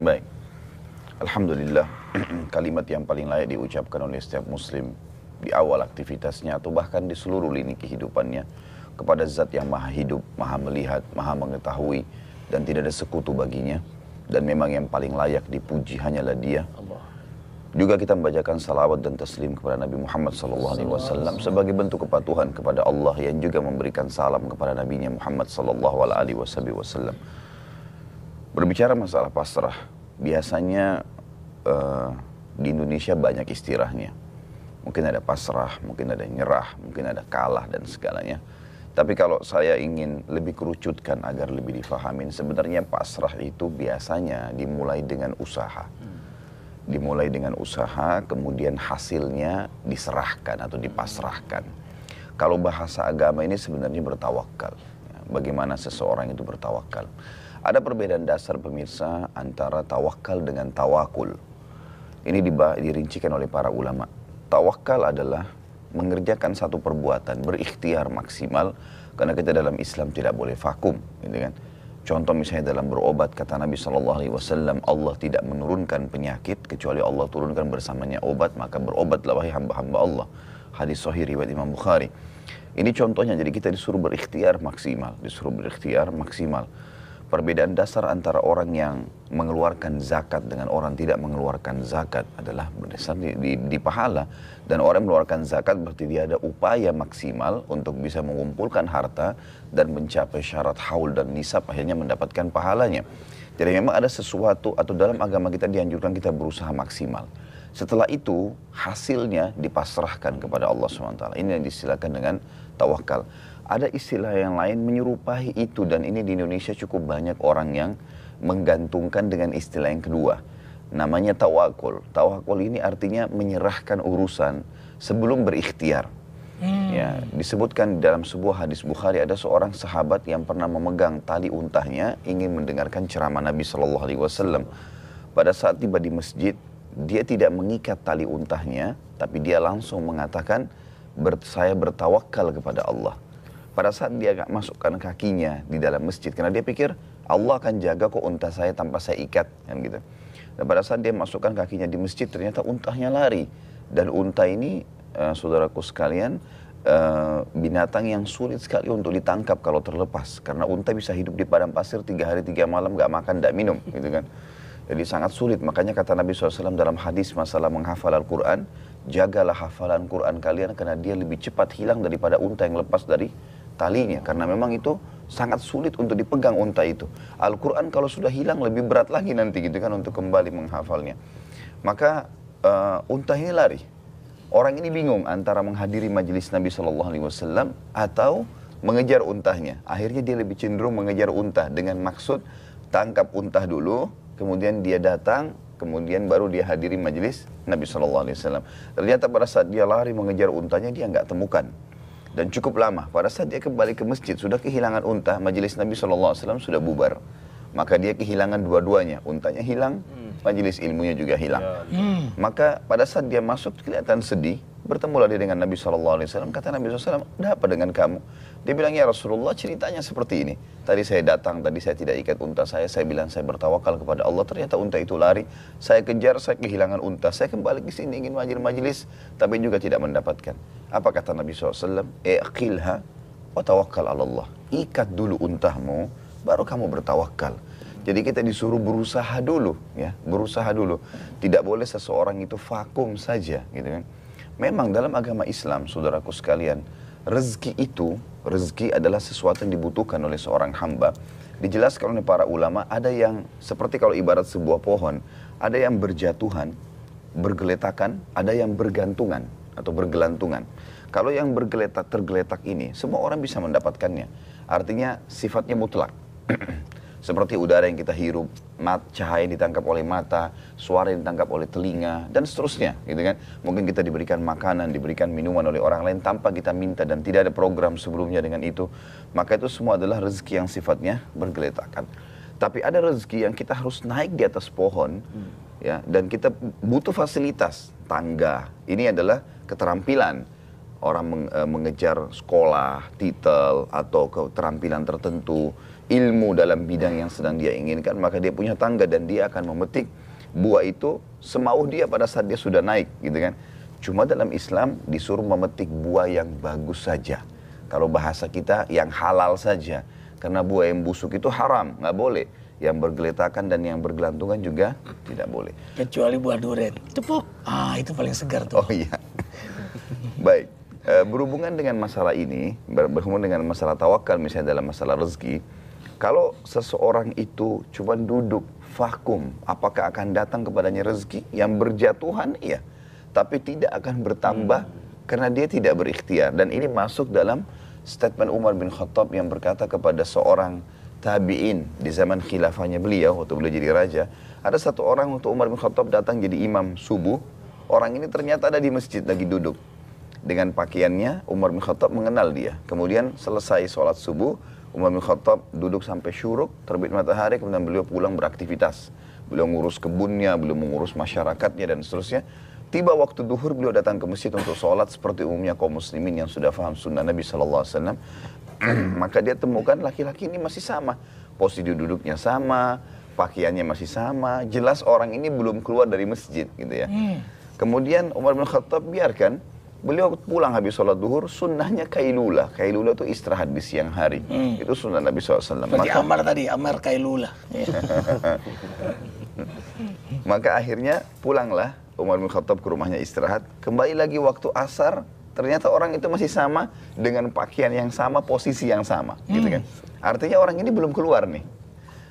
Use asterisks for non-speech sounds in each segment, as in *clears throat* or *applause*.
Baik. Alhamdulillah, *clears throat* kalimat yang paling layak diucapkan oleh setiap muslim di awal aktivitasnya atau bahkan di seluruh lini kehidupannya kepada zat yang maha hidup, maha melihat, maha mengetahui dan tidak ada sekutu baginya dan memang yang paling layak dipuji hanyalah dia. Juga kita membacakan salawat dan taslim kepada Nabi Muhammad SAW sebagai bentuk kepatuhan kepada Allah yang juga memberikan salam kepada Nabi Muhammad SAW. Berbicara masalah pasrah, biasanya uh, di Indonesia banyak istilahnya. Mungkin ada pasrah, mungkin ada nyerah, mungkin ada kalah dan segalanya. Tapi kalau saya ingin lebih kerucutkan agar lebih difahamin, sebenarnya pasrah itu biasanya dimulai dengan usaha. Dimulai dengan usaha, kemudian hasilnya diserahkan atau dipasrahkan. Kalau bahasa agama ini sebenarnya bertawakal. Bagaimana seseorang itu bertawakal. Ada perbedaan dasar pemirsa antara tawakal dengan tawakul. Ini dirincikan oleh para ulama. Tawakal adalah mengerjakan satu perbuatan berikhtiar maksimal karena kita dalam Islam tidak boleh vakum, gitu kan? Contoh misalnya dalam berobat kata Nabi Shallallahu Alaihi Wasallam Allah tidak menurunkan penyakit kecuali Allah turunkan bersamanya obat maka berobatlah wahai hamba-hamba Allah. Hadis Sahih riwayat Imam Bukhari. Ini contohnya jadi kita disuruh berikhtiar maksimal, disuruh berikhtiar maksimal. Perbedaan dasar antara orang yang mengeluarkan zakat dengan orang tidak mengeluarkan zakat adalah berdasar di, di, di pahala. Dan orang yang mengeluarkan zakat berarti dia ada upaya maksimal untuk bisa mengumpulkan harta dan mencapai syarat haul dan nisab akhirnya mendapatkan pahalanya. Jadi memang ada sesuatu atau dalam agama kita dianjurkan kita berusaha maksimal. Setelah itu hasilnya dipasrahkan kepada Allah SWT. Ini yang disilakan dengan tawakal. Ada istilah yang lain menyerupai itu dan ini di Indonesia cukup banyak orang yang menggantungkan dengan istilah yang kedua. Namanya tawakul. Tawakul ini artinya menyerahkan urusan sebelum berikhtiar. Hmm. Ya, disebutkan dalam sebuah hadis Bukhari ada seorang sahabat yang pernah memegang tali untahnya ingin mendengarkan ceramah Nabi Shallallahu Alaihi Wasallam. Pada saat tiba di masjid, dia tidak mengikat tali untahnya, tapi dia langsung mengatakan, saya bertawakal kepada Allah. Pada saat dia agak masukkan kakinya di dalam masjid, karena dia pikir Allah akan jaga kok unta saya tanpa saya ikat, kan gitu. Dan pada saat dia masukkan kakinya di masjid, ternyata untahnya lari. Dan unta ini, uh, saudaraku sekalian, uh, binatang yang sulit sekali untuk ditangkap kalau terlepas. Karena unta bisa hidup di padang pasir tiga hari tiga malam, gak makan, gak minum, gitu kan. Jadi sangat sulit. Makanya kata Nabi SAW dalam hadis masalah menghafal Al-Quran, jagalah hafalan Quran kalian karena dia lebih cepat hilang daripada unta yang lepas dari talinya. Karena memang itu sangat sulit untuk dipegang unta itu. Al-Quran kalau sudah hilang lebih berat lagi nanti gitu kan untuk kembali menghafalnya. Maka uh, unta ini lari. Orang ini bingung antara menghadiri majelis Nabi saw atau mengejar untahnya. Akhirnya dia lebih cenderung mengejar unta dengan maksud tangkap unta dulu, kemudian dia datang, kemudian baru dia hadiri majelis Nabi Shallallahu Alaihi Wasallam. Ternyata pada saat dia lari mengejar untanya dia nggak temukan dan cukup lama. Pada saat dia kembali ke masjid sudah kehilangan unta, majelis Nabi Shallallahu Alaihi Wasallam sudah bubar. Maka dia kehilangan dua-duanya, untanya hilang, hmm. majelis ilmunya juga hilang. Ya, ya. Maka pada saat dia masuk kelihatan sedih, Bertemulah dia dengan Nabi Shallallahu Alaihi Wasallam Kata Nabi SAW, ada apa dengan kamu? Dia bilang, ya Rasulullah ceritanya seperti ini. Tadi saya datang, tadi saya tidak ikat unta saya. Saya bilang saya bertawakal kepada Allah. Ternyata unta itu lari. Saya kejar, saya kehilangan unta. Saya kembali ke sini ingin majelis-majelis. Tapi juga tidak mendapatkan. Apa kata Nabi SAW? Iqilha wa Allah. Ikat dulu untahmu, baru kamu bertawakal. Jadi kita disuruh berusaha dulu, ya, berusaha dulu. Tidak boleh seseorang itu vakum saja, gitu kan. Memang dalam agama Islam, saudaraku sekalian, rezeki itu, rezeki adalah sesuatu yang dibutuhkan oleh seorang hamba. Dijelaskan oleh para ulama, ada yang seperti kalau ibarat sebuah pohon, ada yang berjatuhan, bergeletakan, ada yang bergantungan atau bergelantungan. Kalau yang bergeletak tergeletak ini, semua orang bisa mendapatkannya. Artinya sifatnya mutlak. *clears throat* Seperti udara yang kita hirup, mat, cahaya yang ditangkap oleh mata, suara yang ditangkap oleh telinga, dan seterusnya. Gitu kan? Mungkin kita diberikan makanan, diberikan minuman oleh orang lain tanpa kita minta dan tidak ada program sebelumnya dengan itu. Maka itu semua adalah rezeki yang sifatnya bergeletakan. Tapi ada rezeki yang kita harus naik di atas pohon, hmm. ya, dan kita butuh fasilitas, tangga. Ini adalah keterampilan orang eh, mengejar sekolah, titel, atau keterampilan tertentu ilmu dalam bidang yang sedang dia inginkan, maka dia punya tangga dan dia akan memetik buah itu semau dia pada saat dia sudah naik, gitu kan. Cuma dalam Islam disuruh memetik buah yang bagus saja. Kalau bahasa kita yang halal saja. Karena buah yang busuk itu haram, nggak boleh. Yang bergeletakan dan yang bergelantungan juga tidak boleh. Kecuali buah durian. Tepuk. Ah, itu paling segar tuh. Oh iya. Baik. Eh, berhubungan dengan masalah ini, berhubungan dengan masalah tawakal misalnya dalam masalah rezeki, kalau seseorang itu cuma duduk vakum, apakah akan datang kepadanya rezeki yang berjatuhan? Iya, tapi tidak akan bertambah hmm. karena dia tidak berikhtiar. Dan ini masuk dalam statement Umar bin Khattab yang berkata kepada seorang tabiin di zaman khilafahnya beliau waktu beliau jadi raja, ada satu orang untuk Umar bin Khattab datang jadi imam subuh. Orang ini ternyata ada di masjid lagi duduk. Dengan pakaiannya, Umar bin Khattab mengenal dia. Kemudian selesai sholat subuh, Umar bin Khattab duduk sampai syuruk, terbit matahari, kemudian beliau pulang beraktivitas. Beliau mengurus kebunnya, beliau mengurus masyarakatnya, dan seterusnya. Tiba waktu duhur beliau datang ke masjid untuk sholat seperti umumnya kaum muslimin yang sudah faham sunnah Nabi Shallallahu *clears throat* Maka dia temukan laki-laki ini masih sama, posisi duduknya sama, pakaiannya masih sama. Jelas orang ini belum keluar dari masjid gitu ya. Hmm. Kemudian Umar bin Khattab biarkan beliau pulang habis sholat duhur, sunnahnya kailula kailula itu istirahat di siang hari. Hmm. Itu sunnah Nabi SAW. Seperti Maka, Amar tadi, Amar kailula iya. *laughs* Maka akhirnya pulanglah Umar bin Khattab ke rumahnya istirahat. Kembali lagi waktu asar, ternyata orang itu masih sama dengan pakaian yang sama, posisi yang sama. Gitu hmm. Gitu kan. Artinya orang ini belum keluar nih.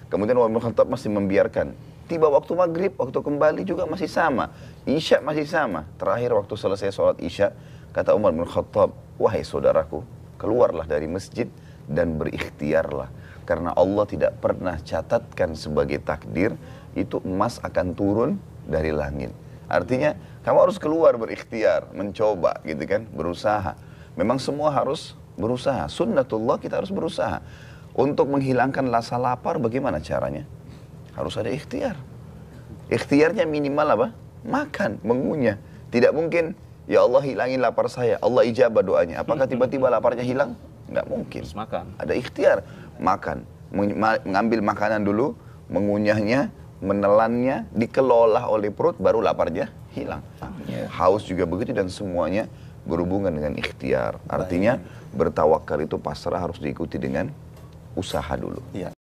Kemudian Umar bin Khattab masih membiarkan Tiba waktu maghrib, waktu kembali juga masih sama. Isya masih sama. Terakhir waktu selesai sholat Isya, kata Umar bin Khattab, wahai saudaraku, keluarlah dari masjid dan berikhtiarlah. Karena Allah tidak pernah catatkan sebagai takdir, itu emas akan turun dari langit. Artinya, kamu harus keluar berikhtiar, mencoba gitu kan, berusaha. Memang semua harus berusaha. Sunnatullah kita harus berusaha. Untuk menghilangkan rasa lapar bagaimana caranya? harus ada ikhtiar. Ikhtiarnya minimal apa? Makan, mengunyah. Tidak mungkin, ya Allah hilangin lapar saya, Allah ijabah doanya. Apakah hmm. tiba-tiba laparnya hilang? Nggak mungkin. makan. Ada ikhtiar, makan. Mengambil makanan dulu, mengunyahnya, menelannya, dikelola oleh perut, baru laparnya hilang. Iya. Haus juga begitu dan semuanya berhubungan dengan ikhtiar. Artinya bertawakal itu pasrah harus diikuti dengan usaha dulu. Yeah.